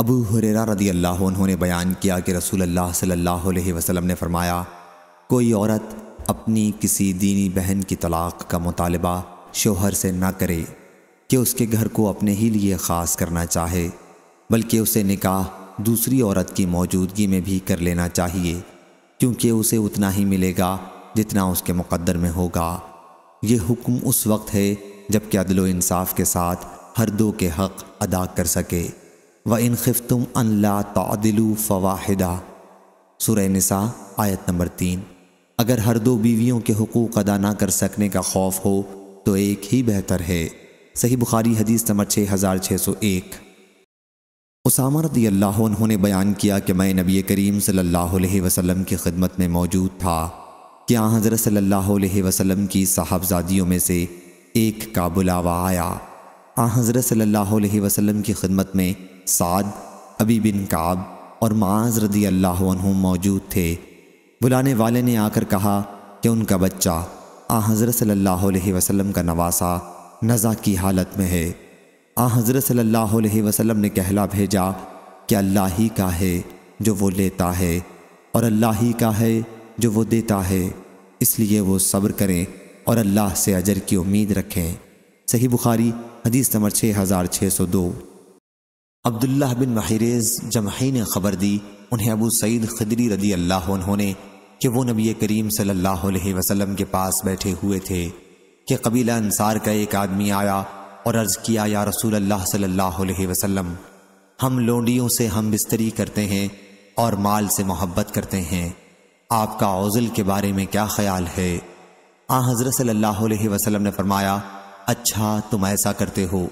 अबू हुरेरा रदी अल्लाह उन्होंने बयान किया कि रसूल अल्लाह सल्लल्लाहु अलैहि वसल्लम ने फ़रमाया कोई औरत अपनी किसी दीनी बहन की तलाक़ का मुतालबा शोहर से ना करे कि उसके घर को अपने ही लिए ख़ास करना चाहे बल्कि उसे निकाह दूसरी औरत की मौजूदगी में भी कर लेना चाहिए क्योंकि उसे उतना ही मिलेगा जितना उसके मुकद्दर में होगा ये हुक्म उस वक्त है जबकि अदल के साथ हर दो के हक़ अदा कर सके व इन खिफ अनला तदिलु फ़वाहिदा सुरह नसा आयत नंबर तीन अगर हर दो बीवियों के हकूक़ अदा ना कर सकने का खौफ हो तो एक ही बेहतर है सही बुखारी हदीस नंबर छः हज़ार छः सौ एक उसामा रदी अल्लाह उन्होंने बयान किया कि मैं नबी करीम सल्लल्लाहु अलैहि वसल्लम की खिदमत में मौजूद था क्या हज़रत सल्लल्लाहु अलैहि वसल्लम की साहबजादियों में से एक का बुलावा आया आ हज़रत सल्लल्लाहु अलैहि वसल्लम की खिदमत में साद अबी बिन काब और माज रदी अल्लाह मौजूद थे बुलाने वाले ने आकर कहा कि उनका बच्चा आ हज़रत सल्लल्लाहु अलैहि वसल्लम का नवासा नज़ा की हालत में है आ हज़रत सल्लल्लाहु अलैहि वसल्लम ने कहला भेजा कि अल्लाह ही का है जो वो लेता है और अल्लाह ही का है जो वो देता है इसलिए वो सब्र करें और अल्लाह से अजर की उम्मीद रखें सही बुखारी हदीस नंबर छः हज़ार छः सौ दो अब्दुल्ला बिन महरेज जमही ने खबर दी उन्हें अबू सईद खदरी रदी अल्लाह उन्होंने कि वो नबी करीम सल्लल्लाहु अलैहि वसल्लम के पास बैठे हुए थे कि कबीला अंसार का एक आदमी आया और अर्ज़ किया या रसूल अल्लाह सल्लल्लाहु अलैहि वसल्लम हम लोंडियों से हम बिस्तरी करते हैं और माल से मोहब्बत करते हैं आपका औजल के बारे में क्या ख्याल है आ हज़रत सल्लल्लाहु अलैहि वसल्लम ने फरमाया अच्छा तुम ऐसा करते हो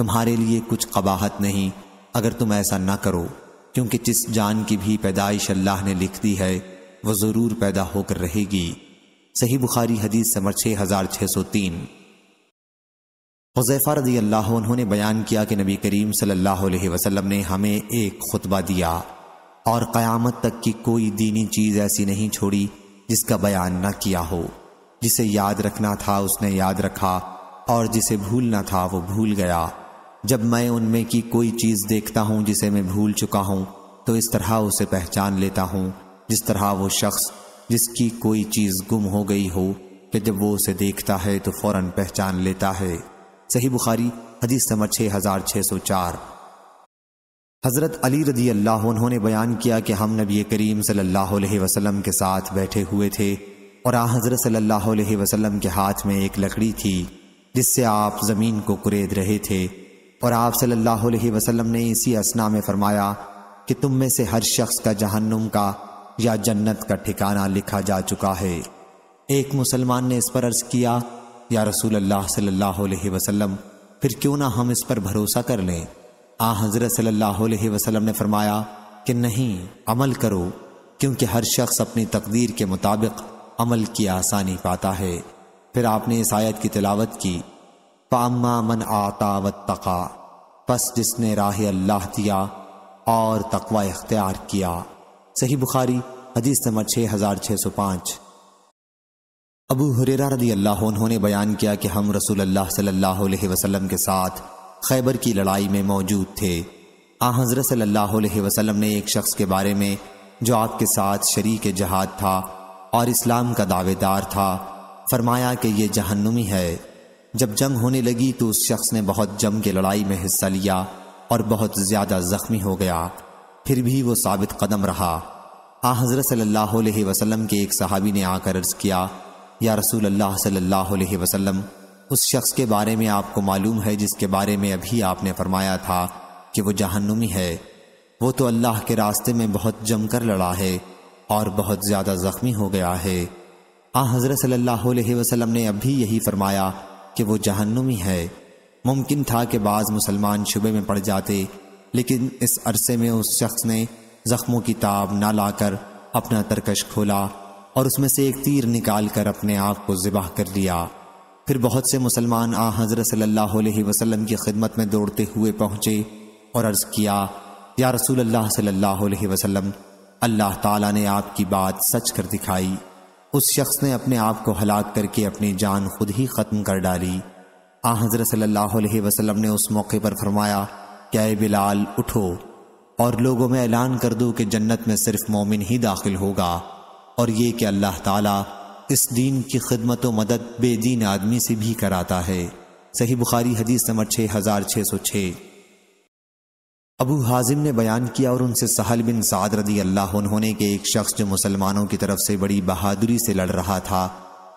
तुम्हारे लिए कुछ कबाहत नहीं अगर तुम ऐसा ना करो क्योंकि जिस जान की भी पैदाइश अल्लाह ने लिख दी है वह ज़रूर पैदा होकर रहेगी सही बुखारी हदीस समर छः हज़ार छः सौ तीन हुजैफा रजी अल्लाह उन्होंने बयान किया कि नबी करीम सल्लल्लाहु अलैहि वसल्लम ने हमें एक खुतबा दिया और क़यामत तक की कोई दीनी चीज़ ऐसी नहीं छोड़ी जिसका बयान न किया हो जिसे याद रखना था उसने याद रखा और जिसे भूलना था वो भूल गया जब मैं उनमें की कोई चीज़ देखता हूं जिसे मैं भूल चुका हूँ तो इस तरह उसे पहचान लेता हूँ जिस तरह वो शख्स जिसकी कोई चीज़ गुम हो गई हो कि जब वो उसे देखता है तो फौरन पहचान लेता है सही बुखारी हदीस नंबर छः हज़ार छः सौ चार हज़रत अली रदी अल्लाह उन्होंने बयान किया कि हम नबी करीम सल्लल्लाहु अलैहि वसल्लम के साथ बैठे हुए थे और आ हज़रत सल्लल्लाहु अलैहि वसल्लम के हाथ में एक लकड़ी थी जिससे आप ज़मीन को कुरेद रहे थे और आप सल्लल्लाहु अलैहि वसल्लम ने इसी असना में फरमाया कि तुम में से हर शख्स का जहन्नुम का या जन्नत का ठिकाना लिखा जा चुका है एक मुसलमान ने इस पर अर्ज किया या रसूल अल्लाह सल्लल्लाहु अलैहि वसल्लम फिर क्यों ना हम इस पर भरोसा कर लें आ हजरत सल्लल्लाहु अलैहि वसल्लम ने फरमाया कि नहीं अमल करो क्योंकि हर शख्स अपनी तकदीर के मुताबिक अमल की आसानी पाता है फिर आपने इस आयत की तिलावत की पामा मन आता व तका बस जिसने राह अल्लाह दिया और तकवा इख्तियार किया सही बुखारी हदीस नंबर छः हज़ार छः सौ पाँच अबू हुरेरा रदी अल्लाह उन्होंने बयान किया कि हम रसूल अल्लाह सल्लल्लाहु अलैहि वसल्लम के साथ खैबर की लड़ाई में मौजूद थे आ हज़रत सल्लल्लाहु अलैहि वसल्लम ने एक शख्स के बारे में जो आपके साथ शरीक जहाद था और इस्लाम का दावेदार था फरमाया कि यह जहन्नुमी है जब जंग होने लगी तो उस शख्स ने बहुत जम के लड़ाई में हिस्सा लिया और बहुत ज्यादा जख्मी हो गया फिर भी वो साबित कदम रहा आ हजरत सल्लल्लाहु अलैहि वसल्लम के एक सहाबी ने आकर अर्ज किया या रसूल अल्लाह सल्लल्लाहु अलैहि वसल्लम उस शख्स के बारे में आपको मालूम है जिसके बारे में अभी आपने फरमाया था कि वो जहन्नुमी है वो तो अल्लाह के रास्ते में बहुत जमकर लड़ा है और बहुत ज़्यादा ज़ख्मी हो गया है आ हज़रत सल्लल्लाहु अलैहि ने अभी यही फरमाया कि वो जहन्नुमी है मुमकिन था कि बाज़ मुसलमान शुबे में पड़ जाते लेकिन इस अरसे में उस शख्स ने ज़ख्मों की ताब ना लाकर अपना तरकश खोला और उसमें से एक तीर निकाल कर अपने आप को ज़िबाह कर लिया फिर बहुत से मुसलमान आ हज़रत सल्ला वसलम की खिदमत में दौड़ते हुए पहुँचे और अर्ज़ किया या रसूल अल्लाह सल्ला वसलम अल्लाह ताला ने आपकी बात सच कर दिखाई उस शख्स ने अपने आप को हलाक करके अपनी जान खुद ही ख़त्म कर डाली आ हज़रत सल्लल्लाहु अलैहि वसल्लम ने उस मौके पर फरमाया क्या बिलाल उठो और लोगों में ऐलान कर दो कि जन्नत में सिर्फ मोमिन ही दाखिल होगा और ये कि अल्लाह ताला इस दीन की खिदमत व मदद बेदीन आदमी से भी कराता है सही बुखारी हदीस नंबर छः हज़ार छः सौ छः अबू हाजिम ने बयान किया और उनसे सहल बिन साद रदी अल्लाह उन्होंने के एक शख्स जो मुसलमानों की तरफ से बड़ी बहादुरी से लड़ रहा था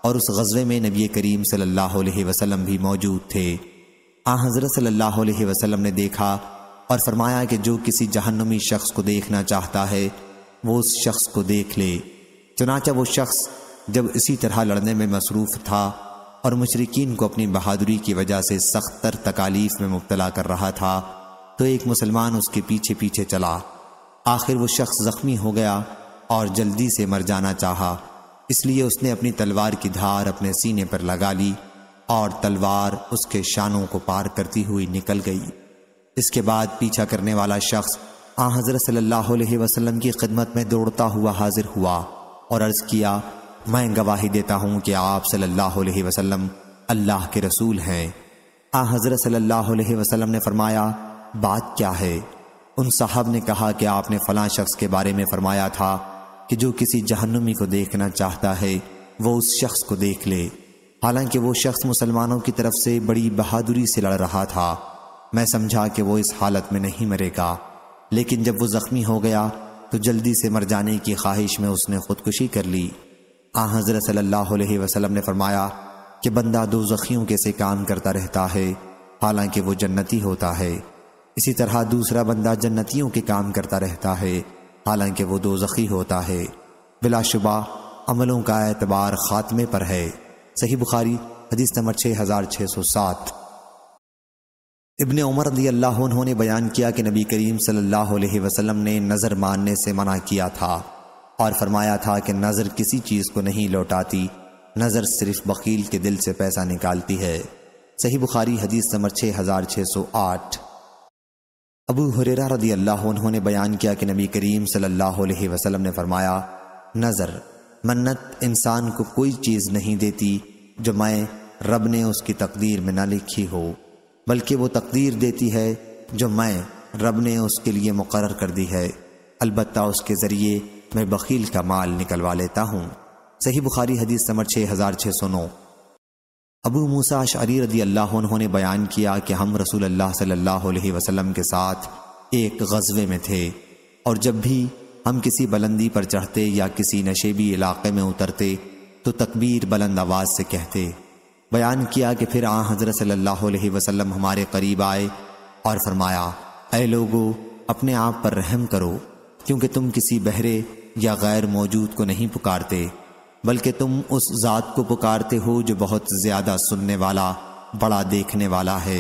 और उस गजबे में नबी करीम सल्लल्लाहु अलैहि वसल्लम भी मौजूद थे आ हाँ, हज़रत सल्लल्लाहु अलैहि वसल्लम ने देखा और फरमाया कि जो किसी जहन्नुमी शख्स को देखना चाहता है वो उस शख्स को देख ले चनाचा वो शख्स जब इसी तरह लड़ने में मसरूफ़ था और मशरकिन को अपनी बहादुरी की वजह से सख्तर तकालीफ में मुबतला कर रहा था तो एक मुसलमान उसके पीछे पीछे चला आखिर वो शख्स जख्मी हो गया और जल्दी से मर जाना चाहा इसलिए उसने अपनी तलवार की धार अपने सीने पर लगा ली और तलवार उसके शानों को पार करती हुई निकल गई इसके बाद पीछा करने वाला शख्स आ हजरत सल्लल्लाहु अलैहि वसल्लम की खिदमत में दौड़ता हुआ हाजिर हुआ और अर्ज़ किया मैं गवाही देता हूँ कि आप सल्लल्लाहु अलैहि वसल्लम अल्लाह के रसूल हैं आ हजरत सल्लल्लाहु अलैहि वसल्लम ने फरमाया बात क्या है उन साहब ने कहा कि आपने फला शख्स के बारे में फरमाया था कि जो किसी जहन्नुमी को देखना चाहता है वो उस शख्स को देख ले हालांकि वो शख्स मुसलमानों की तरफ से बड़ी बहादुरी से लड़ रहा था मैं समझा कि वो इस हालत में नहीं मरेगा लेकिन जब वो ज़ख्मी हो गया तो जल्दी से मर जाने की ख्वाहिश में उसने खुदकुशी कर ली आ हज़रत सल्लल्लाहु ने फरमाया कि बंदा दो ज़ख्मियों के से काम करता रहता है हालांकि वो जन्नती होता है इसी तरह दूसरा बंदा जन्नतियों के काम करता रहता है हालांकि वो दो जखी होता है बिलाशुबा अमलों का एतबार खात्मे पर है सही बुखारी हदीस नंबर छः हज़ार छः सौ सात इबन उमर रदी अल्लाह उन्होंने बयान किया कि नबी करीम सल्लल्लाहु अलैहि वसल्लम ने नज़र मानने से मना किया था और फरमाया था कि नज़र किसी चीज़ को नहीं लौटाती नज़र सिर्फ वकील के दिल से पैसा निकालती है सही बुखारी हदीस नंबर छः हज़ार छः सौ आठ अबू हुरेरा रदी अल्लाह उन्होंने बयान किया कि नबी करीम सल्लल्लाहु अलैहि वसल्लम ने फरमाया नज़र मन्नत इंसान को कोई चीज़ नहीं देती जो मैं रब ने उसकी तकदीर में ना लिखी हो बल्कि वो तकदीर देती है जो मैं रब ने उसके लिए मुकर कर दी है अलबत् उसके ज़रिए मैं बकील का माल निकलवा लेता हूँ सही बुखारी हदीस नंबर छः हज़ार छः सौ नौ अबू मूसा शरी रदी अल्लाह उन्होंने बयान किया कि हम रसूल अल्लाह सल्लल्लाहु अलैहि वसल्लम के साथ एक गजबे में थे और जब भी हम किसी बुलंदी पर चढ़ते या किसी नशेबी इलाके में उतरते तो तकबीर बुलंद आवाज़ से कहते बयान किया कि फिर आ हज़रत सल्लल्लाहु अलैहि वसल्लम हमारे करीब आए और फरमाया अय लोगो अपने आप पर रहम करो क्योंकि तुम किसी बहरे या गैर मौजूद को नहीं पुकारते बल्कि तुम उस ज़ात को पुकारते हो जो बहुत ज़्यादा सुनने वाला बड़ा देखने वाला है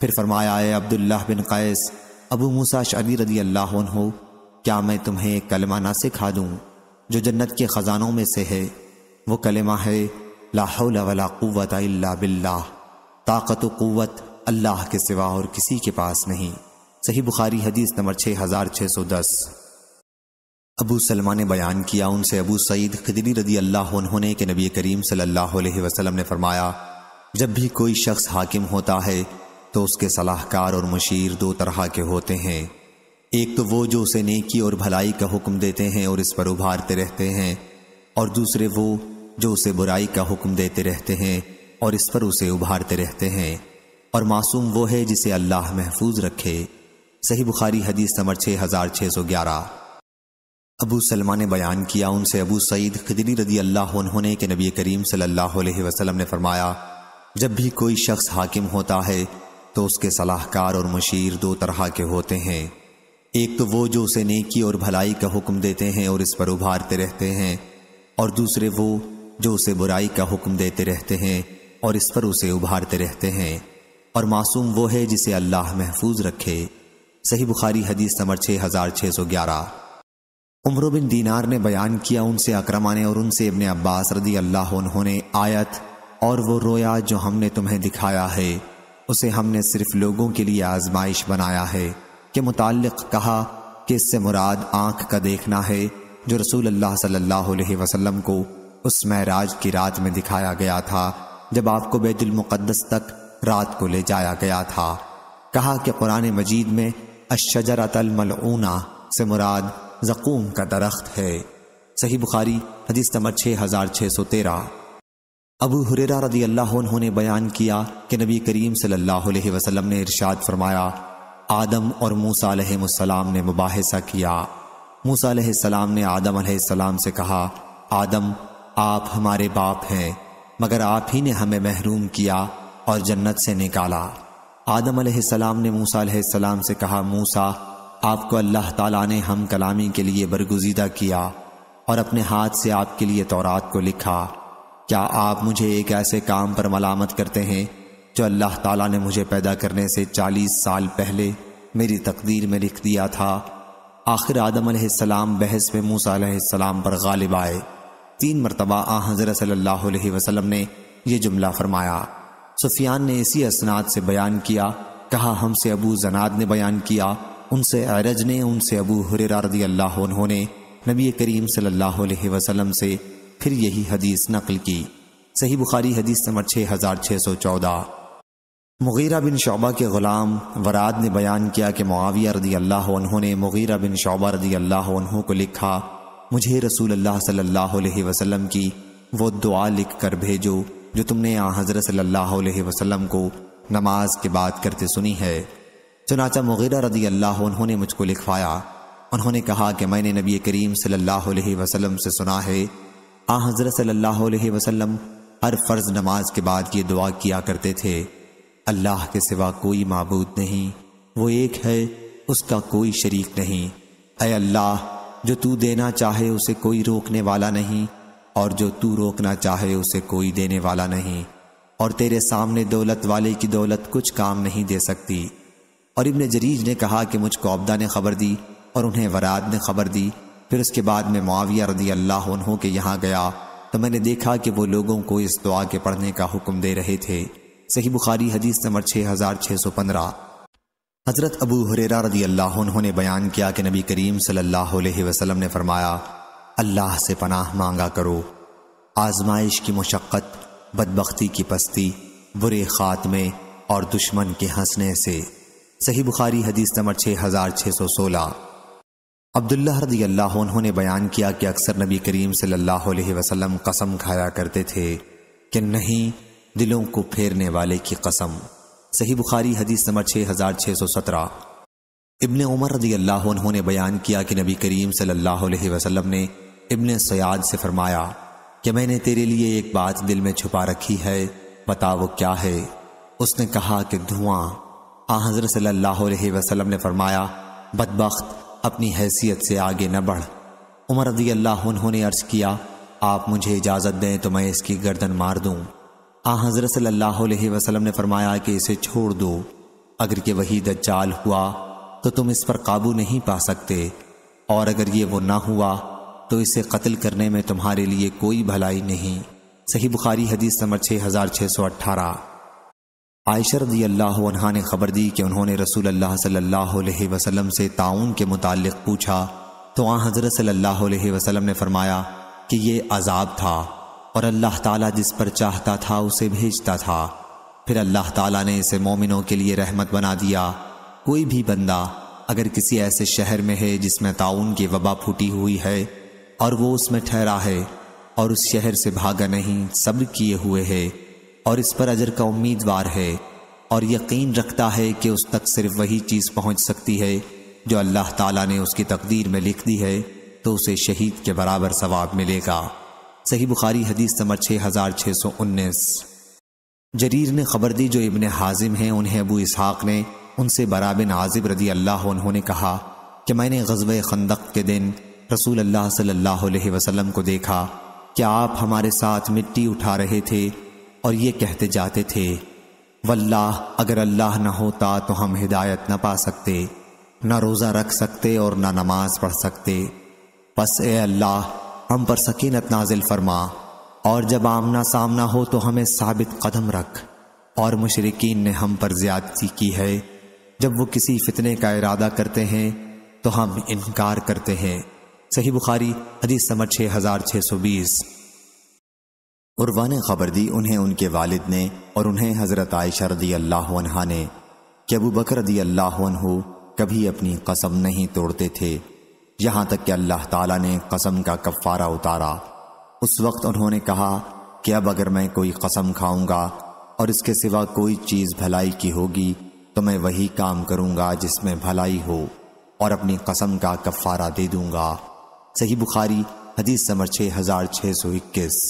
फिर फरमाया है अब्दुल्लाह बिन कैस अबू मूसा शरी रदी अल्लाह हो क्या मैं तुम्हें कलमा ना सिखा दूँ जो जन्नत के ख़जानों में से है वो कलमा है लाहौल अल्ला बिल्ला ताकत क़ुवत अल्लाह के सिवा और किसी के पास नहीं सही बुखारी हदीस नंबर छः हज़ार छः सौ दस अबू सलमा ने बयान किया उनसे अबू सईद खदरी रदी अल्लाह उन्होंने के नबी करीम सल्लल्लाहु अलैहि वसल्लम ने फरमाया जब भी कोई शख्स हाकिम होता है तो उसके सलाहकार और मशीर दो तरह के होते हैं एक तो वो जो उसे नेकी और भलाई का हुक्म देते हैं और इस पर उभारते रहते हैं और दूसरे वो जो उसे बुराई का हुक्म देते रहते हैं और इस पर उसे उभारते रहते हैं और मासूम वो है जिसे अल्लाह महफूज रखे सही बुखारी हदीस समर छः हज़ार छः सौ ग्यारह अबू सलमा ने बयान किया उनसे अबू सईद खदरी रदी अल्लाह उन्होंने के नबी करीम सल्लल्लाहु अलैहि वसल्लम ने फरमाया जब भी कोई शख्स हाकिम होता है तो उसके सलाहकार और मशीर दो तरह के होते हैं एक तो वो जो उसे नेकी और भलाई का हुक्म देते हैं और इस पर उभारते रहते हैं और दूसरे वो जो उसे बुराई का हुक्म देते रहते हैं और इस पर उसे उभारते रहते हैं और मासूम वो है जिसे अल्लाह महफूज रखे सही बुखारी हदीस नंबर छः हज़ार छः सौ ग्यारह उम्र बिन दीनार ने बयान किया उनसे अक्रमा ने और उनसे इबन अब्बास रदी अल्लाह उन्होंने आयत और वो रोया जो हमने तुम्हें दिखाया है उसे हमने सिर्फ लोगों के लिए आजमाइश बनाया है के मुतालिक कहा कि इससे मुराद आँख का देखना है जो रसूल अल्लाह सल्लल्लाहु अलैहि वसल्लम को उस महराज की रात में दिखाया गया था जब आपको बैतुलमक़दस तक रात को ले जाया गया था कहा कि कुरान मजीद में अशजरतल मलऊना से मुराद जकूम का दरख्त है सही बुखारी हदीस नंबर छः हज़ार छः सौ तेरह अबू हुरेरा रदी अल्लाह उन्होंने बयान किया कि नबी करीम सल्लल्लाहु अलैहि वसल्लम ने इरशाद फरमाया आदम और मूसा अलैहिस्सलाम ने मुबासा किया मूसा अलैहिस्सलाम ने आदम अलैहिस्सलाम से कहा आदम आप हमारे बाप हैं मगर आप ही ने हमें महरूम किया और जन्नत से निकाला आदम अलैहिस्सलाम ने मूसा अलैहिस्सलाम से कहा मूसा आपको अल्लाह ताला ने हम कलामी के लिए बरगुजीदा किया और अपने हाथ से आपके लिए तौरात को लिखा क्या आप मुझे एक ऐसे काम पर मलामत करते हैं जो अल्लाह ताला ने मुझे पैदा करने से चालीस साल पहले मेरी तकदीर में लिख दिया था आखिर आदम सलाम बहस में मूसा पर गालिब आए तीन मरतबा आ हज़रत सल्लल्लाहु अलैहि वसल्लम ने यह जुमला फरमाया सुफियान ने इसी असनाद से बयान किया कहा हमसे अबू जनाद ने बयान किया उनसे अरज ने उनसे अबू हुररदी अल्लाह उन्होंने नबी करीम सल्लल्लाहु अलैहि वसल्लम से फिर यही हदीस नकल की सही बुखारी हदीस नंबर छः हज़ार छः सौ चौदह मुगीरा बिन शोबा के ग़ुलाम वराद ने बयान किया कि मुआविया रदी अल्लाह उन्होंने मुगीरा बिन शोबा रदी अल्लाह उन्हों को लिखा मुझे रसूल अल्लाह सल्लल्लाहु अलैहि वसल्लम की वो दुआ लिख कर भेजो जो तुमने आ हज़रत सल्ला अलैहि को नमाज के बाद करते सुनी है चनाचा मुगीरा रदी अल्लाह उन्होंने मुझको लिखवाया उन्होंने कहा कि मैंने नबी करीम सल्लल्लाहु अलैहि वसल्लम से सुना है आ हज़रत सल्लल्लाहु अलैहि वसल्लम हर फ़र्ज़ नमाज के बाद ये दुआ किया करते थे अल्लाह के सिवा कोई मबूद नहीं वो एक है उसका कोई शरीक नहीं अय अल्लाह जो तू देना चाहे उसे कोई रोकने वाला नहीं और जो तू रोकना चाहे उसे कोई देने वाला नहीं और तेरे सामने दौलत वाले की दौलत कुछ काम नहीं दे सकती और इबन जरीज ने कहा कि मुझको अब्दा ने खबर दी और उन्हें वराद ने खबर दी फिर उसके बाद मैं मुआविया रदी अल्लाह के यहाँ गया तो मैंने देखा कि वो लोगों को इस दुआ के पढ़ने का हुक्म दे रहे थे सही बुखारी हदीस नंबर छः हज़ार छः सौ पंद्रह हज़रत अबू हुरेरा रदी अल्लाह ने बयान किया कि नबी करीम सल्लल्लाहु अलैहि वसल्लम ने फरमाया अल्लाह से पनाह मांगा करो आजमाइश की मशक्क़त बदबख्ती की पस्ती बुरे खात्मे और दुश्मन के हंसने से सही बुखारी हदीस नंबर छः हज़ार छः सौ सोलह अब्दुल्ला रदी अल्लाह उन्होंने बयान किया कि अक्सर नबी करीम सल्लल्लाहु अलैहि वसल्लम कसम खाया करते थे कि नहीं दिलों को फेरने वाले की कसम सही बुखारी हदीस नंबर छः हज़ार छः सौ सत्रह इबन उमर रदी अल्लाह उन्होंने बयान किया कि नबी करीम सल्लल्लाहु अलैहि वसल्लम ने इबन सयाद से फरमाया कि मैंने तेरे लिए एक बात दिल में छुपा रखी है पता वो क्या है उसने कहा कि धुआं आ हाँ, हज़र सल्लल्लाहु ने फरमाया बदबخت अपनी हैसियत से आगे न बढ़ उमर रदी अल्लाह उन्होंने अर्ज किया आप मुझे इजाज़त दें तो मैं इसकी गर्दन मार दूँ हाँ, आ हज़र सल्लल्लाहु ने फरमाया कि इसे छोड़ दो अगर ये वही दज्जाल हुआ तो तुम इस पर काबू नहीं पा सकते और अगर ये वो ना हुआ तो इसे कत्ल करने में तुम्हारे लिए कोई भलाई नहीं सही बुखारी हदीस नंबर छः हज़ार छः सौ अट्ठारह आयशर रदी अल्लाह ने ख़बर दी कि उन्होंने रसूल अल्लाह सल्लल्लाहु अलैहि वसल्लम से ताउन के मुतालिक पूछा तो आ हज़रत सल्लल्लाहु अलैहि वसल्लम ने फरमाया कि ये अजाब था और अल्लाह ताला जिस पर चाहता था उसे भेजता था फिर अल्लाह ताला ने इसे मोमिनों के लिए रहमत बना दिया कोई भी बंदा अगर किसी ऐसे शहर में है जिसमें ताउन की वबा फूटी हुई है और वो उसमें ठहरा है और उस शहर से भागा नहीं सब्र किए हुए है और इस पर अजर का उम्मीदवार है और यकीन रखता है कि उस तक सिर्फ वही चीज़ पहुंच सकती है जो अल्लाह ताला ने उसकी तकदीर में लिख दी है तो उसे शहीद के बराबर सवाब मिलेगा सही बुखारी हदीस नंबर छः हज़ार छः सौ उन्नीस जरीर ने खबर दी जो इबन हाजिम हैं उन्हें अबू इसहाक ने उनसे बराबिन आजिब रदी अल्लाह उन्होंने कहा कि मैंने गजब खंदक के दिन रसूल अल्लाह सल्लल्लाहु अलैहि वसल्लम को देखा कि आप हमारे साथ मिट्टी उठा रहे थे और ये कहते जाते थे वल्लाह अगर अल्लाह न होता तो हम हिदायत न पा सकते न रोज़ा रख सकते और ना नमाज पढ़ सकते बस ए अल्लाह हम पर सकीनत नाजिल फरमा और जब आमना सामना हो तो हमें साबित कदम रख और मुशरकिन ने हम पर ज्यादती की है जब वो किसी फितने का इरादा करते हैं तो हम इनकार करते हैं सही बुखारी हदीस समझ छः हज़ार छः सौ बीस उर्वा ने खबर दी उन्हें उनके वालिद ने और उन्हें हज़रत आयशा रदी अल्लाह ने कि अबू बकर रदी अल्लाह कभी अपनी कसम नहीं तोड़ते थे यहाँ तक कि अल्लाह ताला ने कसम का कफ़ारा उतारा उस वक्त उन्होंने कहा कि अब अगर मैं कोई कसम खाऊंगा और इसके सिवा कोई चीज़ भलाई की होगी तो मैं वही काम करूंगा जिसमें भलाई हो और अपनी कसम का कफ़ारा दे दूंगा सही बुखारी हदीस समर छः हज़ार छः सौ इक्कीस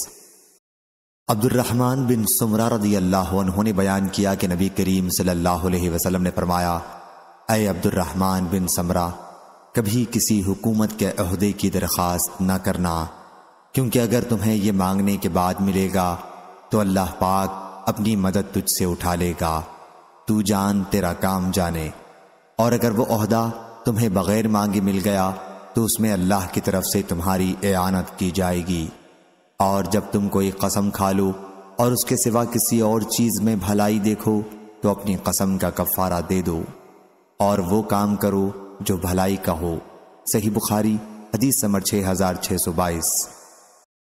अब्दुलरहमान बिन सुमरा रदी अल्लाह उन्होंने बयान किया कि नबी करीम सल्लल्लाहु अलैहि वसल्लम ने फरमाया अय अब्दुलरहमान बिन समरा कभी किसी हुकूमत के अहदे की दरख्वास्त न करना क्योंकि अगर तुम्हें यह मांगने के बाद मिलेगा तो अल्लाह पाक अपनी मदद तुझसे उठा लेगा तू जान तेरा काम जाने और अगर वो अहदा तुम्हें बगैर मांगे मिल गया तो उसमें अल्लाह की तरफ से तुम्हारी एआनत की जाएगी और जब तुम कोई कसम खा लो और उसके सिवा किसी और चीज में भलाई देखो तो अपनी कसम का कफारा दे दो और वो काम करो जो भलाई का हो सही बुखारी हदीस समर छः हजार छः सौ बाईस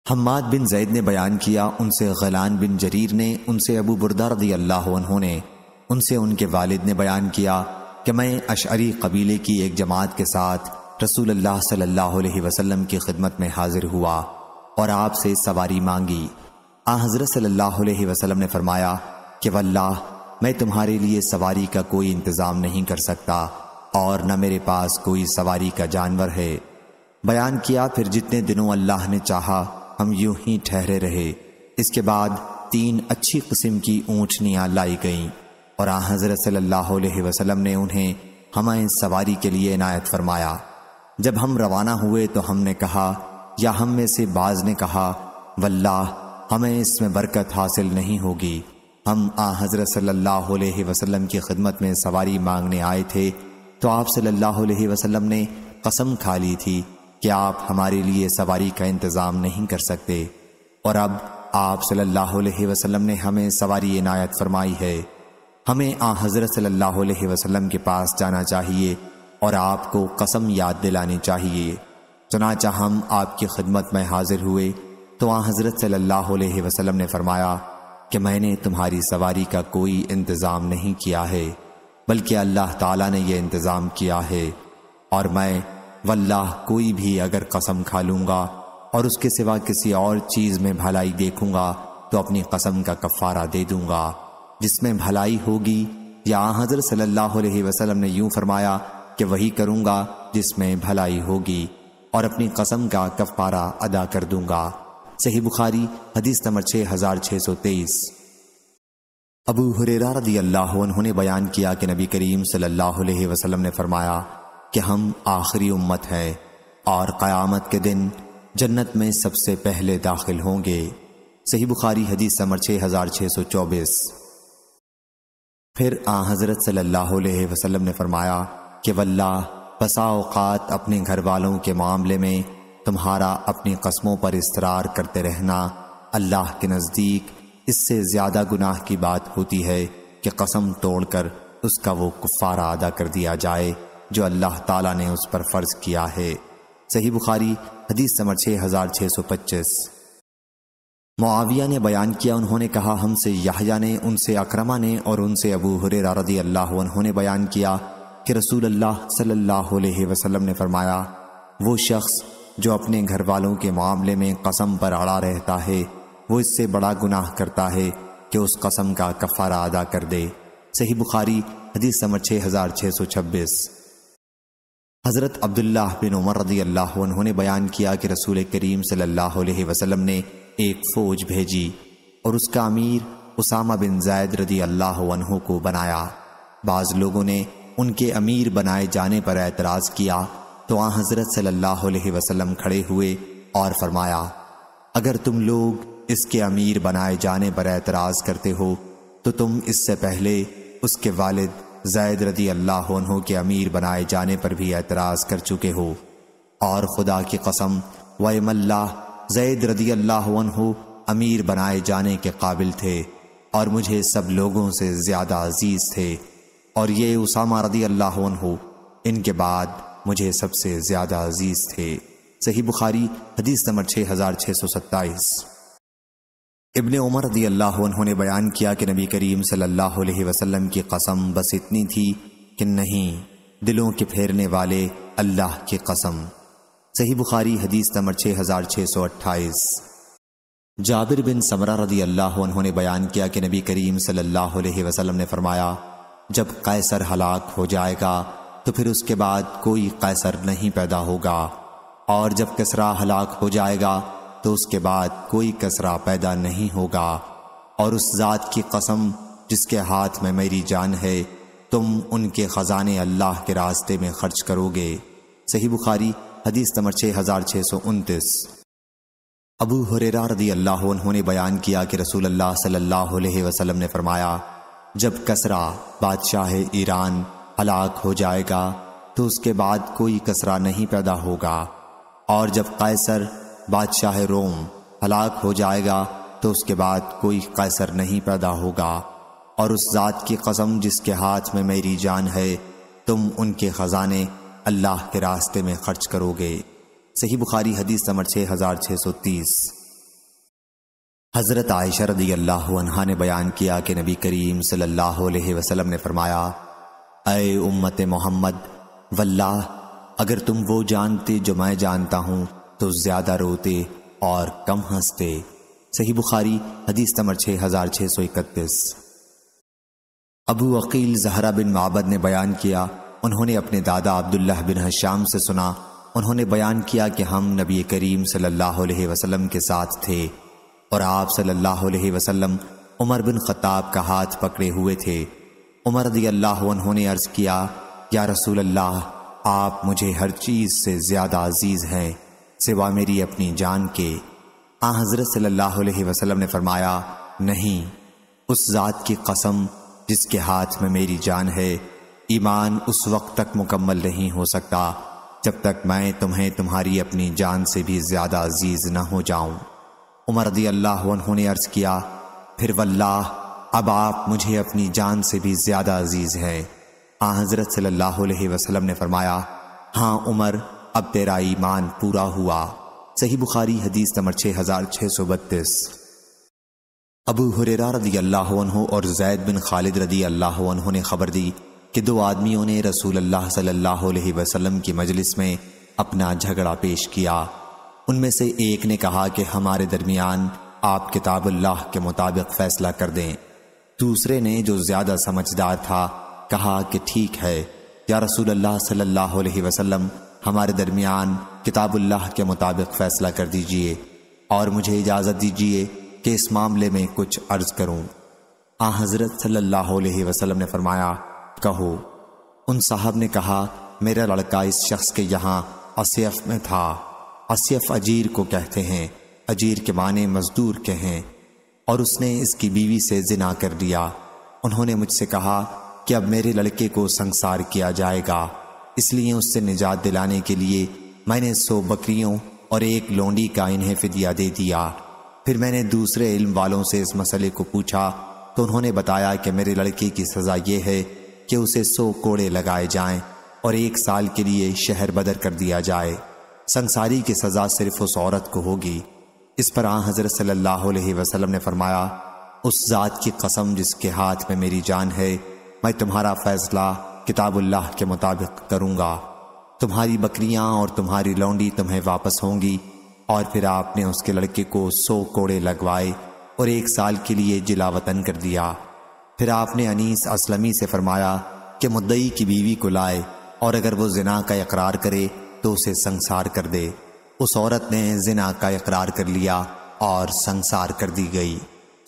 हम्माद बिन जैद ने बयान किया उनसे गलान बिन जरीर ने उनसे अबू बुरदार रदी अल्लाह ने उनसे उनके वालिद ने बयान किया कि मैं अशरी कबीले की एक जमात के साथ रसूल अल्लाह सल्लल्लाहु अलैहि वसल्लम की खिदमत में हाजिर हुआ और आपसे सवारी मांगी आ हजरत सल्लल्लाहु ने फरमाया कि वल्लाह मैं तुम्हारे लिए सवारी का कोई इंतज़ाम नहीं कर सकता और न मेरे पास कोई सवारी का जानवर है बयान किया फिर जितने दिनों अल्लाह ने चाहा हम यूं ही ठहरे रहे इसके बाद तीन अच्छी किस्म की ऊँटनियाँ लाई गईं और आ हज़रत सल्लल्लाहु अलैहि वसल्लम ने उन्हें हमें सवारी के लिए इनायत फरमाया जब हम रवाना हुए तो हमने कहा या हम में से बाज ने कहा वल्लाह हमें इसमें बरकत हासिल नहीं होगी हम आ हज़रत सल्लल्लाहु अलैहि वसल्लम की खिदमत में सवारी मांगने आए थे तो आप सल्लल्लाहु अलैहि वसल्लम ने कसम खा ली थी कि आप हमारे लिए सवारी का इंतज़ाम नहीं कर सकते और अब आप सल्लल्लाहु अलैहि वसल्लम ने हमें सवारी इनायत फरमाई है हमें आ हज़रत सल्लल्लाहु अलैहि वसल्लम के पास जाना चाहिए और आपको कसम याद दिलानी चाहिए चनाचा हम आपकी खिदमत में हाजिर हुए तो वहाँ हज़रत सल्लल्लाहु वसलम ने फरमाया कि मैंने तुम्हारी सवारी का कोई इंतज़ाम नहीं किया है बल्कि अल्लाह ताला ने यह इंतज़ाम किया है और मैं वल्लाह कोई भी अगर कसम खा लूँगा और उसके सिवा किसी और चीज़ में भलाई देखूँगा तो अपनी कसम का कफ़ारा दे दूँगा जिसमें भलाई होगी या हज़र सल्लल्लाहु अलैहि वसलम ने यूँ फरमाया कि वही करूँगा जिसमें भलाई होगी और अपनी कसम का कफारा अदा कर दूंगा सही बुखारी हदीस नंबर छः हज़ार छः सौ तेईस अबू हुरेरा रदी अल्लाह उन्होंने बयान किया कि नबी करीम सल्लल्लाहु अलैहि वसल्लम ने फरमाया कि हम आखिरी उम्मत हैं और क़यामत के दिन जन्नत में सबसे पहले दाखिल होंगे सही बुखारी हदीस नंबर छः हज़ार छह सौ चौबीस फिर आ हज़रत सल्लल्लाहु अलैहि वसल्लम ने फरमाया कि वल्लाह बसा अपने घर वालों के मामले में तुम्हारा अपनी कस्मों पर इसरार करते रहना अल्लाह के नज़दीक इससे ज़्यादा गुनाह की बात होती है कि कसम तोड़कर उसका वो कुफारा अदा कर दिया जाए जो अल्लाह ताला ने उस पर फ़र्ज़ किया है सही बुखारी हदीस समर छः हज़ार छः सौ पच्चीस मुआविया ने बयान किया उन्होंने कहा हमसे याहया ने उनसे अक्रमा ने और उनसे अबू हुरेरा रदी अल्लाह ने बयान किया कि रसूल अल्लाह सल्लल्लाहु अलैहि वसल्लम ने फरमाया वो शख्स जो अपने घर वालों के मामले में कसम पर अड़ा रहता है वो इससे बड़ा गुनाह करता है कि उस कसम का कफारा अदा कर दे सही बुखारी हदीस नंबर छः हज़ार छः सौ छब्बीस हज़रत अब्दुल्ला बिन उमर रदी अल्लाह उन्होंने बयान किया कि रसूल करीम सल्लल्लाहु अलैहि वसल्लम ने एक फ़ौज भेजी और उसका अमीर उसामा बिन जायद रदी अल्लाह को बनाया बाज़ लोगों ने उनके अमीर बनाए जाने पर एतराज़ किया तो आ हज़रत सल्लल्लाहु अलैहि वसल्लम खड़े हुए और फरमाया अगर तुम लोग इसके अमीर बनाए जाने पर एतराज़ करते हो तो तुम इससे पहले उसके वालिद जैद रदी अल्लाह के अमीर बनाए जाने पर भी एतराज़ कर चुके हो और खुदा की कसम वल्ला जैद रदी अल्लाह अमीर बनाए जाने के काबिल थे और मुझे सब लोगों से ज़्यादा अजीज़ थे और ये उसामा रदी अल्लाह हो इनके बाद मुझे सबसे ज़्यादा अजीज़ थे सही बुखारी हदीस नंबर छः हज़ार छः सौ सत्ताईस इबन उमर रदी अल्लाह उन्होंने बयान किया कि नबी करीम सल्लल्लाहु अलैहि वसल्लम की कसम बस इतनी थी कि नहीं दिलों के फेरने वाले अल्लाह की कसम सही बुखारी हदीस नंबर छः हज़ार छः सौ अट्ठाईस जाबिर बिन समरा रदी अल्लाह उन्होंने बयान किया कि नबी करीम सल्लल्लाहु अलैहि वसल्लम ने फरमाया जब कैसर हलाक हो जाएगा तो फिर उसके बाद कोई कैसर नहीं पैदा होगा और जब कसरा हलाक हो जाएगा तो उसके बाद कोई कसरा पैदा नहीं होगा और उस ज़ात की कसम जिसके हाथ में मेरी जान है तुम उनके ख़जाने अल्लाह के रास्ते में खर्च करोगे सही बुखारी हदीस नंबर छः हज़ार छः सौ उनतीस अबू हुरेरा रदी अल्लाह ने बयान किया कि रसूल अल्लाह सल्लल्लाहु अलैहि वसल्लम ने फरमाया जब कसरा बादशाह ईरान हलाक हो जाएगा तो उसके बाद कोई कसरा नहीं पैदा होगा और जब कैसर बादशाह रोम हलाक हो जाएगा तो उसके बाद कोई कैसर नहीं पैदा होगा और उस ज़ात की कसम जिसके हाथ में मेरी जान है तुम उनके ख़जाने अल्लाह के रास्ते में खर्च करोगे सही बुखारी हदीस नंबर छः हज़ार छः सौ तीस हज़रत आयशा रदी अल्लाह ने बयान किया कि नबी करीम सल्लल्लाहु अलैहि वसल्लम ने फरमाया अय उम्मत मोहम्मद वल्लाह अगर तुम वो जानते जो मैं जानता हूँ तो ज़्यादा रोते और कम हंसते सही बुखारी हदीस नंबर छः हज़ार छः सौ इकतीस अबू अकील जहरा बिन माबद ने बयान किया उन्होंने अपने दादा अब्दुल्ला बिन हश्याम से सुना उन्होंने बयान किया कि हम नबी करीम सल्लल्लाहु अलैहि वसल्लम के साथ थे और आप सल्लल्लाहु अलैहि वसल्लम उमर बिन खत्ताब का हाथ पकड़े हुए थे उमर रदी अल्लाह उन्होंने अर्ज किया या रसूल अल्लाह आप मुझे हर चीज़ से ज़्यादा अजीज़ हैं सिवा मेरी अपनी जान के आ हज़रत सल्लल्लाहु अलैहि वसल्लम ने फरमाया नहीं उस ज़ात की कसम जिसके हाथ में मेरी जान है ईमान उस वक्त तक मुकम्मल नहीं हो सकता जब तक मैं तुम्हें तुम्हारी अपनी जान से भी ज़्यादा अजीज़ न हो जाऊं उमर रदी अल्लाह उन्होंने अर्ज किया फिर वल्लाह अब आप मुझे अपनी जान से भी ज़्यादा अजीज़ हैं आ हाँ, हज़रत सल्लल्लाहु वसल्लम ने फरमाया हाँ उमर अब तेरा ईमान पूरा हुआ सही बुखारी हदीस नंबर छः हज़ार छः सौ बत्तीस अबू हुरेरा रदी अल्लाह और जैद बिन खालिद रदी अल्लाह ने खबर दी कि दो आदमियों ने रसूल अल्लाह सल्लल्लाहु अलैहि वसल्लम की मजलिस में अपना झगड़ा पेश किया उनमें से एक ने कहा कि हमारे दरमियान आप किताबुल्लाह के मुताबिक फैसला कर दें दूसरे ने जो ज़्यादा समझदार था कहा कि ठीक है या रसूल अल्लाह सल्लल्लाहु अलैहि वसल्लम हमारे दरमियान किताबुल्लाह के मुताबिक फ़ैसला कर दीजिए और मुझे इजाज़त दीजिए कि इस मामले में कुछ अर्ज़ करूं। आ हज़रत सल्लल्लाहु अलैहि वसल्लम ने फरमाया कहो उन साहब ने कहा मेरा लड़का इस शख्स के यहाँ असैफ में था असयफ अजीर को कहते हैं अजीर के माने मजदूर के हैं और उसने इसकी बीवी से जिना कर दिया उन्होंने मुझसे कहा कि अब मेरे लड़के को संसार किया जाएगा इसलिए उससे निजात दिलाने के लिए मैंने सौ बकरियों और एक लोंडी का इन्हें फिदिया दे दिया फिर मैंने दूसरे इल्म वालों से इस मसले को पूछा तो उन्होंने बताया कि मेरे लड़के की सज़ा यह है कि उसे सौ कोड़े लगाए जाएं और एक साल के लिए शहर बदर कर दिया जाए संसारी की सज़ा सिर्फ उस औरत को होगी इस पर आ हज़रत सल्लल्लाहु अलैहि वसल्लम ने फरमाया उस ज़ात की कसम जिसके हाथ में मेरी जान है मैं तुम्हारा फ़ैसला किताबुल्लाह के मुताबिक करूँगा तुम्हारी बकरियाँ और तुम्हारी लौंडी तुम्हें वापस होंगी और फिर आपने उसके लड़के को सौ कोड़े लगवाए और एक साल के लिए जिला वतन कर दिया फिर आपने अनीस असलमी से फरमाया कि मुद्दई की बीवी को लाए और अगर वो जिना का इकरार करे तो उसे संसार कर दे उस औरत ने जिना का इकरार कर लिया और संसार कर दी गई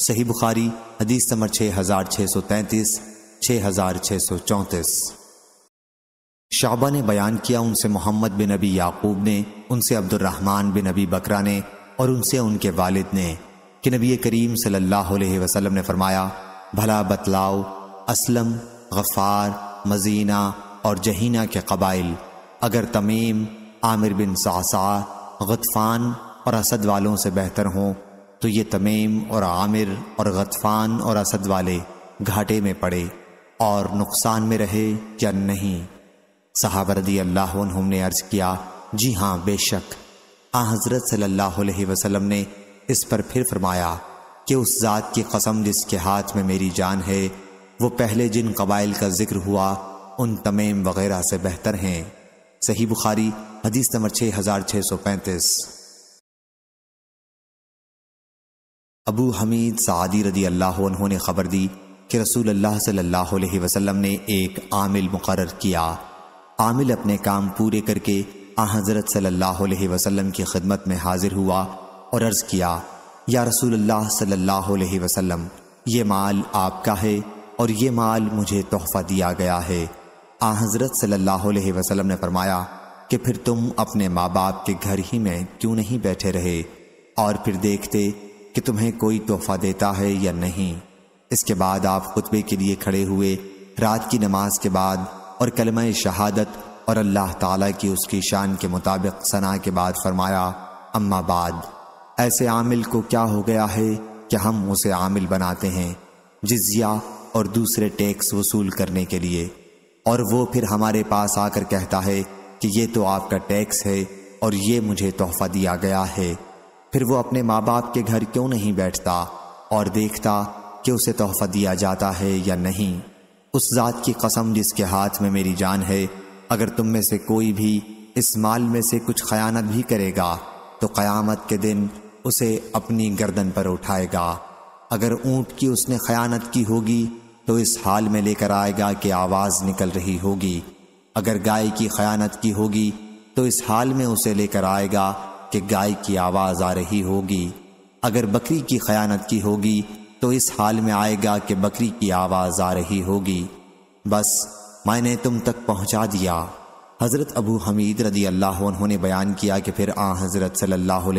सही बुखारी हदीस नंबर छः हजार छः सौ तैंतीस छः हजार छः सौ चौंतीस शाबा ने बयान किया उनसे मोहम्मद बिन अबी याकूब ने उनसे अब्दुलरहमान बिन अबी बकरा ने और उनसे उनके वालिद ने कि नबी करीम सल्लल्लाहु अलैहि वसल्लम ने फरमाया भला बतलाओ असलम गफ़ार मजीना और जहीना के कबाइल अगर तमीम आमिर बिन सासा गतफान और असद वालों से बेहतर हों तो ये तमीम और आमिर और गतफान और असद वाले घाटे में पड़े और नुकसान में रहे या नहीं सहाबरदी अल्लाह ने अर्ज किया जी हाँ बेशक आ हज़रत सल्लल्लाहु वसलम वसल्लम ने इस पर फिर फरमाया कि उस ज़ात की कसम जिसके हाथ में मेरी जान है वो पहले जिन कबाइल का जिक्र हुआ उन तमीम वगैरह से बेहतर हैं सही बुखारी हदीस नंबर छः हजार छह सौ पैंतीस अबू हमीद सादी रदी अल्लाह उन्होंने खबर दी कि रसूल अल्लाह सल्लल्लाहु अलैहि वसल्लम ने एक आमिल मुकर किया आमिल अपने काम पूरे करके आ हज़रत सल्लल्लाहु अलैहि वसल्लम की खिदमत में हाजिर हुआ और अर्ज़ किया या रसूल अल्लाह सल्लल्लाहु अलैहि वसल्लम ये माल आपका है और ये माल मुझे तोहफ़ा दिया गया है आ हज़रत सल्लल्लाहु वसल्लम ने फरमाया कि फिर तुम अपने माँ बाप के घर ही में क्यों नहीं बैठे रहे और फिर देखते कि तुम्हें कोई तोहफा देता है या नहीं इसके बाद आप खुतबे के लिए खड़े हुए रात की नमाज के बाद और कलम शहादत और अल्लाह ताला की उसकी शान के मुताबिक सना के बाद फरमाया अम्मा बाद ऐसे आमिल को क्या हो गया है कि हम उसे आमिल बनाते हैं जिजिया और दूसरे टैक्स वसूल करने के लिए और वो फिर हमारे पास आकर कहता है कि ये तो आपका टैक्स है और ये मुझे तोहफा दिया गया है फिर वो अपने माँ बाप के घर क्यों नहीं बैठता और देखता कि उसे तोहफा दिया जाता है या नहीं उस जात की कसम जिसके हाथ में मेरी जान है अगर तुम में से कोई भी इस माल में से कुछ खयानत भी करेगा तो क़यामत के दिन उसे अपनी गर्दन पर उठाएगा अगर ऊँट की उसने खयानत की होगी तो इस हाल में लेकर आएगा कि आवाज़ निकल रही होगी अगर गाय की खयानत की होगी तो इस हाल में उसे लेकर आएगा कि गाय की आवाज़ आ रही होगी अगर बकरी की खयानत की होगी तो इस हाल में आएगा कि बकरी की आवाज़ आ रही होगी बस मैंने तुम तक पहुंचा दिया हज़रत अबू हमीद रदी अल्लाह उन्होंने बयान किया कि फिर आ हज़रत सल्लल्लाहु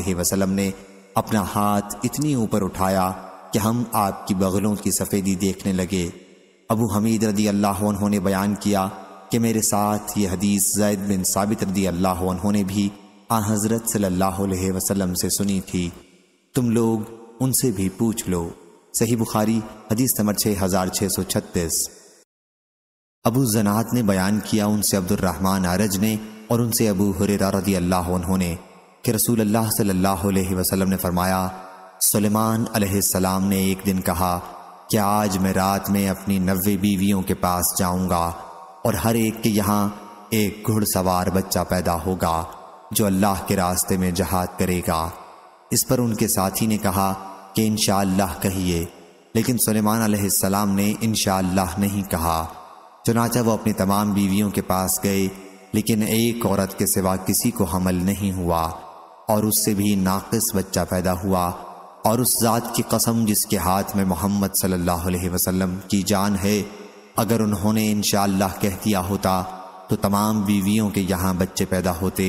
ने अपना हाथ इतनी ऊपर उठाया कि हम आपकी बगलों की सफ़ेदी देखने लगे अबू हमीद रदी अल्लाह ने बयान किया कि मेरे साथ ये हदीस जैद बिन साबित रदी अल्लाह ने भी आ हज़रत सल्लल्लाहु से सुनी थी तुम लोग उनसे भी पूछ लो सही बुखारी हदीस नंबर छः हज़ार छः सौ छत्तीस अबू जनात ने बयान किया उनसे अब्दुलरहमान आरज ने और उनसे अबू हुररा रदी अल्लाह ने कि रसूल अल्लाह सल्ला वसलम ने फरमाया सुलेमान अलैहिस्सलाम ने एक दिन कहा कि आज मैं रात में अपनी नब्बे बीवियों के पास जाऊंगा और हर एक के यहाँ एक घुड़सवार बच्चा पैदा होगा जो अल्लाह के रास्ते में जहाद करेगा इस पर उनके साथी ने कहा कि इन कहिए लेकिन सुलेमान अलैहिस्सलाम ने इन नहीं कहा चुनाचा वो अपनी तमाम बीवियों के पास गए लेकिन एक औरत के सिवा किसी को हमल नहीं हुआ और उससे भी नाकस बच्चा पैदा हुआ और उस ज़ात की कसम जिसके हाथ में मोहम्मद सल्लल्लाहु अलैहि वसल्लम की जान है अगर उन्होंने इन कह दिया होता तो तमाम बीवियों के यहाँ बच्चे पैदा होते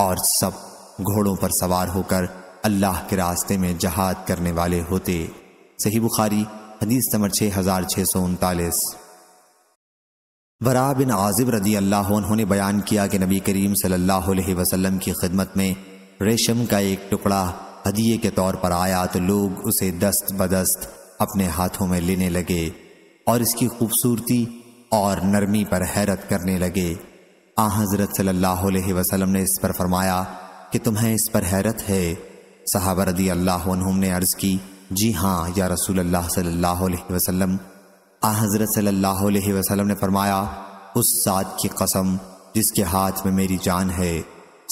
और सब घोड़ों पर सवार होकर अल्लाह के रास्ते में जहाद करने वाले होते सही बुखारी हदीस नंबर छः हज़ार छः सौ उनतालीस वरा बिन आजिब रदी अल्लाह उन्होंने बयान किया कि नबी करीम सल्लल्लाहु अलैहि वसल्लम की खिदमत में रेशम का एक टुकड़ा हदिये के तौर पर आया तो लोग उसे दस्त बदस्त अपने हाथों में लेने लगे और इसकी खूबसूरती और नरमी पर हैरत करने लगे आ हज़रत सल्लल्लाहु अलैहि वसल्लम ने इस पर फरमाया कि तुम्हें इस पर हैरत है सहाबा रदी अल्लाह ने अर्ज़ की जी हाँ या रसूल अल्लाह सल्लल्लाहु अलैहि वसल्लम आ हज़रत सल्लल्लाहु अलैहि वसल्लम ने फरमाया उस साद की कसम जिसके हाथ में मेरी जान है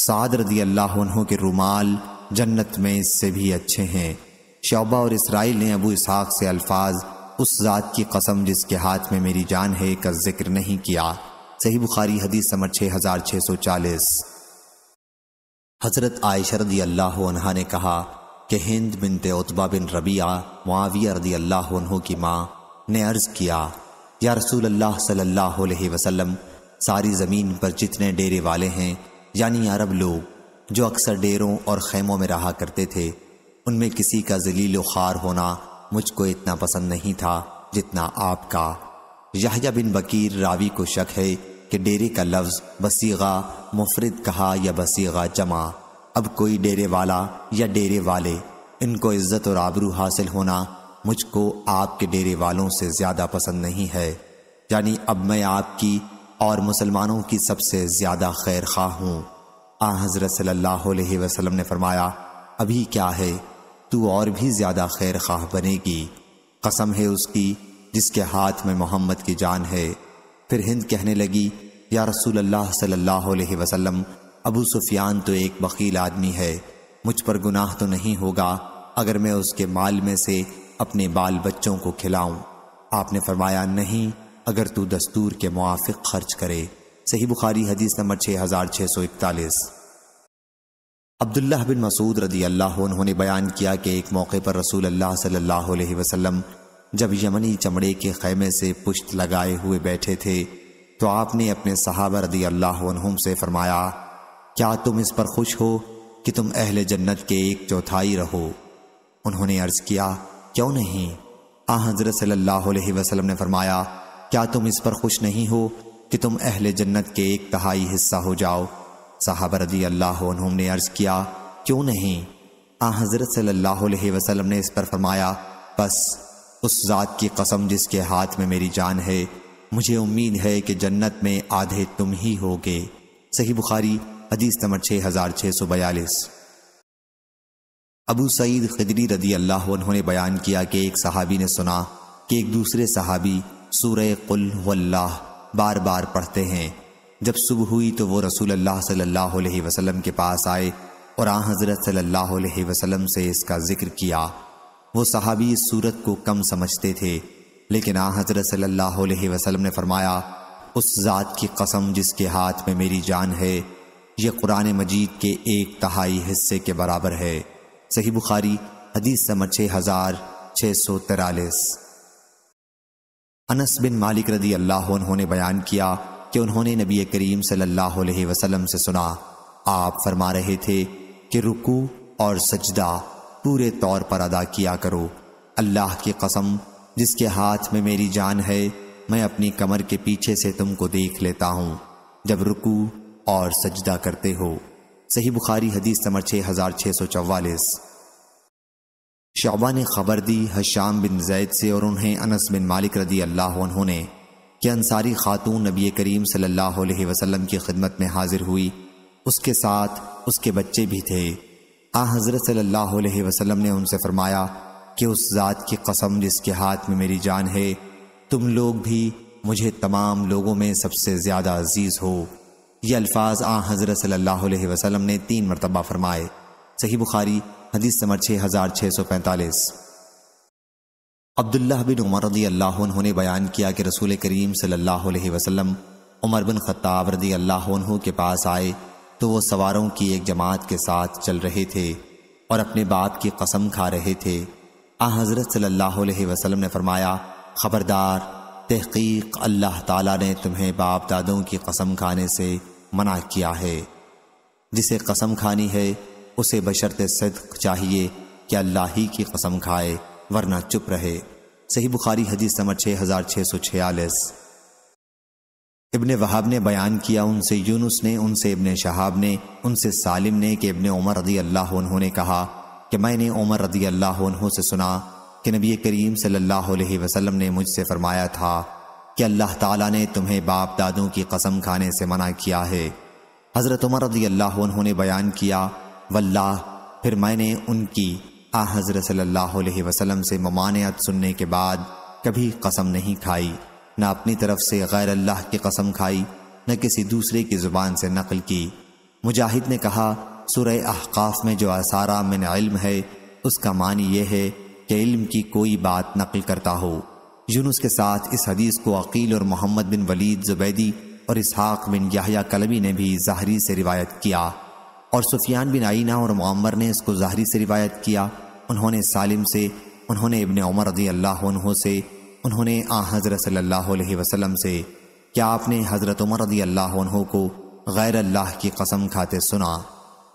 साद रदी अल्लाह के रुमाल जन्नत में इससे भी अच्छे हैं शौबा और इसराइल ने अबू इसहाक से अल्फाज उस ज़ात की कसम जिसके हाथ में मेरी जान है का जिक्र नहीं किया सही बुखारी हदीस समर छः हज़ार छः सौ चालीस हज़रत आयशा रदी अल्लाह ने कहा कि हिंद बिनते उतबा बिन रबिया मुआविया रदी अल्लाह की माँ ने अर्ज़ किया या रसूल अल्लाह सल्लल्लाहु अलैहि वसल्लम सारी ज़मीन पर जितने डेरे वाले हैं यानी अरब लोग जो अक्सर डेरों और खेमों में रहा करते थे उनमें किसी का जलील खार होना मुझको इतना पसंद नहीं था जितना आपका यहया बिन बकीर रावी को शक है कि डेरे का लफ्ज़ बसीगा मुफरद कहा या बसीगा जमा अब कोई डेरे वाला या डेरे वाले इनको इज्जत और आबरू हासिल होना मुझको आपके डेरे वालों से ज़्यादा पसंद नहीं है यानी अब मैं आपकी और मुसलमानों की सबसे ज़्यादा खैर खा हूँ आ हज़रत सल्लल्लाहु अलैहि वसल्लम ने फरमाया अभी क्या है तू और भी ज़्यादा खैर खाह बनेगी कसम है उसकी जिसके हाथ में मोहम्मद की जान है फिर हिंद कहने लगी या रसूल अल्लाह अलैहि वसल्लम अबू सुफियान तो एक वकील आदमी है मुझ पर गुनाह तो नहीं होगा अगर मैं उसके माल में से अपने बाल बच्चों को खिलाऊं आपने फरमाया नहीं अगर तू दस्तूर के मुआफ़ खर्च करे सही बुखारी हदीस नंबर छः हज़ार छः सौ इकतालीस अब्दुल्ला बिन मसूद रदी अल्लाह उन्होंने बयान किया कि एक मौके पर रसूल अल्लाह सल्लल्लाहु अलैहि वसल्लम जब यमनी चमड़े के खैमे से पुश्त लगाए हुए बैठे थे तो आपने अपने सहाबर रदी अल्लाह से फरमाया क्या तुम इस पर खुश हो कि तुम अहल जन्नत के एक चौथाई रहो उन्होंने अर्ज़ किया क्यों नहीं आ हजरत सल्लल्लाहु ने फरमाया क्या तुम इस पर खुश नहीं हो कि तुम अहल जन्नत के एक तहाई हिस्सा हो जाओ साहब रदी अल्लाह उन्होंने अर्ज किया क्यों नहीं आ हज़रत सल्लल्लाहु अलैहि वसल्लम ने इस पर फरमाया बस उस ज़ात की कसम जिसके हाथ में मेरी जान है मुझे उम्मीद है कि जन्नत में आधे तुम ही होगे सही बुखारी हदीस नंबर छः हज़ार छः सौ बयालीस अबू सईद खदरी रदी अल्लाह उन्होंने बयान किया कि एक सहाबी ने सुना कि एक दूसरे सहाबी सूर्य कुल्ला बार बार पढ़ते हैं जब सुबह हुई तो वो रसूल अल्लाह सल्लल्लाहु अलैहि वसल्लम के पास आए और आ हज़रत सल्लल्लाहु अलैहि वसल्लम से इसका जिक्र किया वो सहाबी इस सूरत को कम समझते थे लेकिन आ हज़रत सल्लल्लाहु अलैहि वसल्लम ने फरमाया उस ज़ात की कसम जिसके हाथ में मेरी जान है यह कुरान मजीद के एक तहाई हिस्से के बराबर है सही बुखारी हदीस नंबर छः हज़ार छः सौ तिरालीस अनस बिन मालिक रदी अल्लाह उन्होंने बयान किया कि उन्होंने नबी करीम सल्लल्लाहु अलैहि वसल्लम से सुना आप फरमा रहे थे कि रुकू और सजदा पूरे तौर पर अदा किया करो अल्लाह की कसम जिसके हाथ में मेरी जान है मैं अपनी कमर के पीछे से तुमको देख लेता हूँ जब रुकू और सजदा करते हो सही बुखारी हदीस समर छः हज़ार छः सौ चवालीस शबा ने खबर दी हशाम बिन जैद से और उन्हें अनस बिन मालिक रदी अल्लाह उन्होंने कि अंसारी खातून नबी करीम सल्लल्लाहु अलैहि वसल्लम की खिदमत में हाजिर हुई उसके साथ उसके बच्चे भी थे आ हज़रत सल्लल्लाहु अलैहि वसल्लम ने उनसे फरमाया कि उस ज़ात की कसम जिसके हाथ में मेरी जान है तुम लोग भी मुझे तमाम लोगों में सबसे ज़्यादा अजीज़ हो ये अल्फाज आ हज़रत सल्लाह वसलम ने तीन मरतबा फरमाए सही बुखारी हदीस नंबर छः हज़ार छः सौ पैंतालीस अब्दुल्ला बिन उमर रदी अल्लाह ने बयान किया कि रसूल करीम सल्लल्लाहु अलैहि वसल्लम उमर बिन खत्ताब रदी अल्लाह के पास आए तो वो सवारों की एक जमात के साथ चल रहे थे और अपने बाप की कसम खा रहे थे आ हज़रत सल्लल्लाहु अलैहि वसल्लम ने फरमाया ख़बरदार तहकीक अल्लाह ताला ने तुम्हें बाप दादों की कसम खाने से मना किया है जिसे कसम खानी है उसे बशरत सिद्क चाहिए कि अल्लाह ही की कसम खाए वरना चुप रहे सही बुखारी हदीस नंबर छः हज़ार छः सौ छियालीस इबन वहाब ने बयान किया उनसे यूनुस ने उनसे इबन शहाब ने उनसे सालिम ने कि इबन उमर रदी अल्लाह उन्होंने कहा कि मैंने उमर रदी अल्लाह से सुना कि नबी करीम सल्लल्लाहु अलैहि वसल्लम ने मुझसे फरमाया था कि अल्लाह ताला ने तुम्हें बाप दादों की कसम खाने से मना किया है हज़रत उमर रदी अल्लाह उन्होंने बयान किया वल्लाह फिर मैंने उनकी आ हज़रत सल्लल्लाहु अलैहि वसल्लम से ममानियत सुनने के बाद कभी कसम नहीं खाई न अपनी तरफ से गैर अल्लाह की कसम खाई न किसी दूसरे की ज़ुबान से नकल की मुजाहिद ने कहा सुरह अहकाफ में जो आसारा मिन इल्म है उसका मानी यह है कि इल्म की कोई बात नकल करता हो यूनुस के साथ इस हदीस को अकील और मोहम्मद बिन वलीद जुबैदी और इसहाक बिन याहिया कलबी ने भी जहरी से रिवायत किया और सुफियान बिन आईना और मम्मर ने इसको ज़ाहरी से रिवायत किया उन्होंने सालिम से उन्होंने इबन उमर रदी अल्लाह से उन्होंने आ हज़रत सल्ला वसलम से क्या आपने हज़रत उमर रदी अल्लाह को गैर अल्लाह की कसम खाते सुना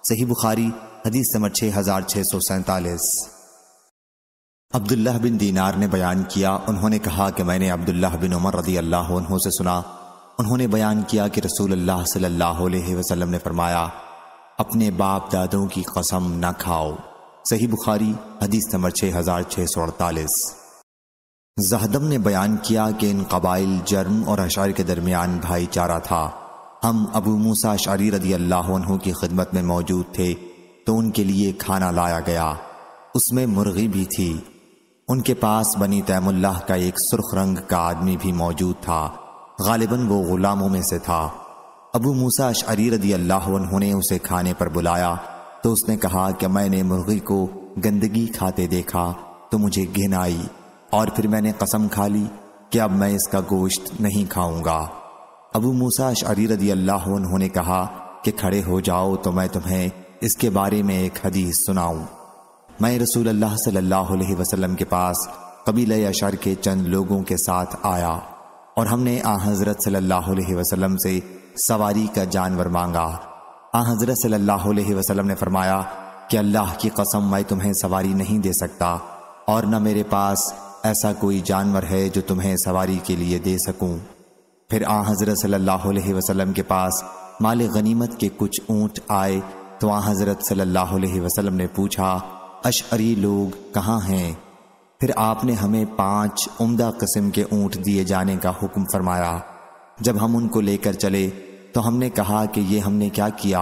सही बुखारी हदीस नंबर छः हज़ार छः सौ सैंतालीस अब्दुल्लाह बिन दीनार ने बयान किया उन्होंने कहा कि मैंने अब्दुल्लाह बिन उमर रदी अल्लाह से सुना उन्होंने बयान किया कि रसूल अल्लाह सल्लल्लाहु अलैहि वसल्लम ने फरमाया अपने बाप दादों की कसम न खाओ सही बुखारी हदीस नंबर छः हज़ार छः सौ अड़तालीस जहदम ने बयान किया कि इन कबाइल जर्म और अशार के दरमियान भाईचारा था हम अबू मूसा अशारी रदी अल्लाह की खिदमत में मौजूद थे तो उनके लिए खाना लाया गया उसमें मुर्गी भी थी उनके पास बनी तैमुल्लाह का एक सुर्ख रंग का आदमी भी मौजूद था गालिबा वो ग़ुलामों में से था अबू मूसा अशरी रदी अल्लाह ने उसे खाने पर बुलाया तो उसने कहा कि मैंने मुर्गी को गंदगी खाते देखा तो मुझे घिन आई और फिर मैंने कसम खा ली कि अब मैं इसका गोश्त नहीं खाऊंगा अबू मूसा अशरी रदी अल्लाह ने कहा कि खड़े हो जाओ तो मैं तुम्हें इसके बारे में एक हदीस सुनाऊं मैं रसूल अल्लाह सल्लल्लाहु वसलम के पास कबील अशर के चंद लोगों के साथ आया और हमने आ हज़रत सल्लल्लाहु अलैहि वसल्लम से सवारी का जानवर मांगा आ हजरत सल्लल्लाहु अलैहि वसल्लम ने फरमाया कि अल्लाह की कसम मैं तुम्हें सवारी नहीं दे सकता और न मेरे पास ऐसा कोई जानवर है जो तुम्हें सवारी के लिए दे सकूं। फिर आ हजरत सल्लल्लाहु अलैहि वसल्लम के पास माल गनीमत के कुछ ऊँट आए तो आ हजरत सल्लल्लाहु अलैहि वसल्लम ने पूछा अशरी लोग कहाँ हैं फिर आपने हमें पांच उम्दा कस्म के ऊंट दिए जाने का हुक्म फरमाया जब हम उनको लेकर चले तो हमने कहा कि ये हमने क्या किया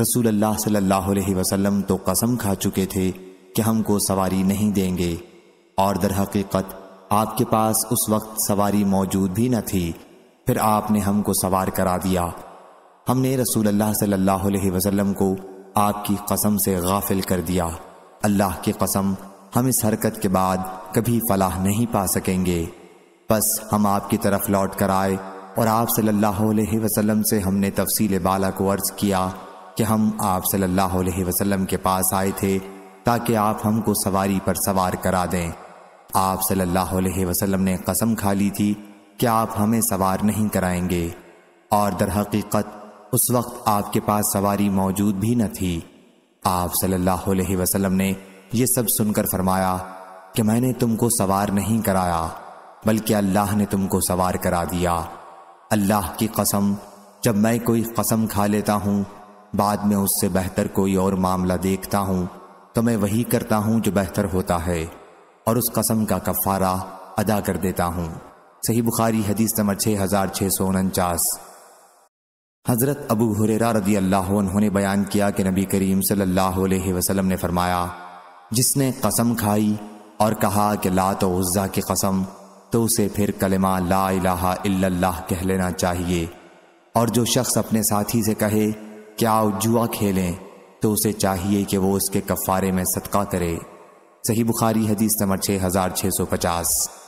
रसूल अल्लाह सल्लल्लाहु अलैहि वसल्लम तो कसम खा चुके थे कि हमको सवारी नहीं देंगे और दरहकीकत आपके पास उस वक्त सवारी मौजूद भी न थी फिर आपने हमको सवार करा दिया हमने रसूल अल्लाह सल्लल्लाहु अलैहि वसल्लम को आपकी कसम से गाफिल कर दिया अल्लाह की कसम हम इस हरकत के बाद कभी फलाह नहीं पा सकेंगे बस हम आपकी तरफ लौट कर आए और आप सल्लल्लाहु अलैहि वसल्लम से हमने तफसील बाला को अर्ज किया कि हम आप सल्लल्लाहु अलैहि वसल्लम के पास आए थे ताकि आप हमको सवारी पर सवार करा दें आप सल्लल्लाहु अलैहि वसल्लम ने कसम खा ली थी कि आप हमें सवार नहीं कराएंगे और दर हकीकत उस वक्त आपके पास सवारी मौजूद भी न थी आप सल्लल्लाहु अलैहि वसल्लम ने यह सब सुनकर फरमाया कि मैंने तुमको सवार नहीं कराया बल्कि अल्लाह ने तुमको सवार करा दिया अल्लाह की कसम जब मैं कोई कसम खा लेता हूँ बाद में उससे बेहतर कोई और मामला देखता हूँ तो मैं वही करता हूँ जो बेहतर होता है और उस कसम का कफारा अदा कर देता हूँ सही बुखारी हदीस नंबर छः हज़ार छः सौ उनचास हज़रत अबू हुरेरा रदी अल्लाह उन्होंने बयान किया कि नबी करीम सल्लल्लाहु अलैहि वसल्लम ने फरमाया जिसने कसम खाई और कहा कि लात तो उज़्ज़ा की कसम तो उसे फिर कलमा ला इलाहा इल्लल्लाह कह लेना चाहिए और जो शख्स अपने साथी से कहे क्या आओ जुआ खेलें तो उसे चाहिए कि वो उसके कफ़ारे में सदका करे सही बुखारी हदीस नंबर छः हज़ार छः सौ पचास